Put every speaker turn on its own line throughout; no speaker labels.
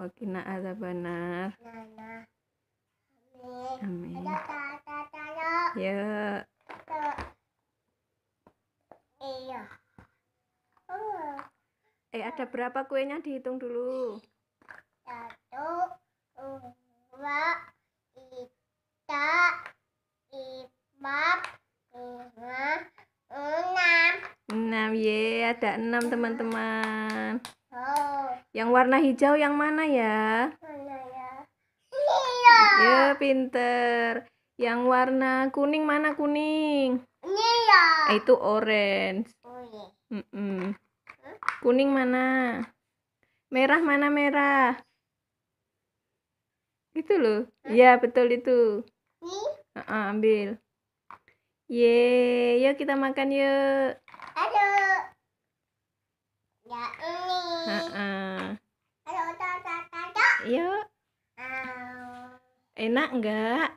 wakina azabanar
amin ya
eh ada berapa kuenya dihitung dulu
satu dua tiga empat, lima enam
enam ya ada enam teman-teman oh. Yang warna hijau yang mana ya? Mana ya? Iya. Ya, pinter. Yang warna kuning mana kuning? Iya. ya. Eh, itu orange. Oh, iya. mm -mm. Kuning mana? Merah mana merah? Itu loh. Iya, hmm? betul itu. Ini? Uh -uh, ambil. Ye, yuk kita makan yuk. Yuk. Enak enggak?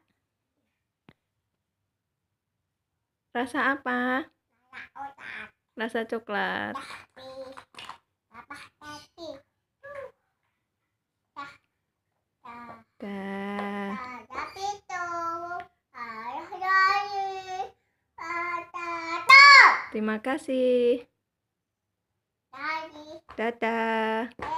Rasa apa? Rasa coklat. Terima kasih.
Dadah.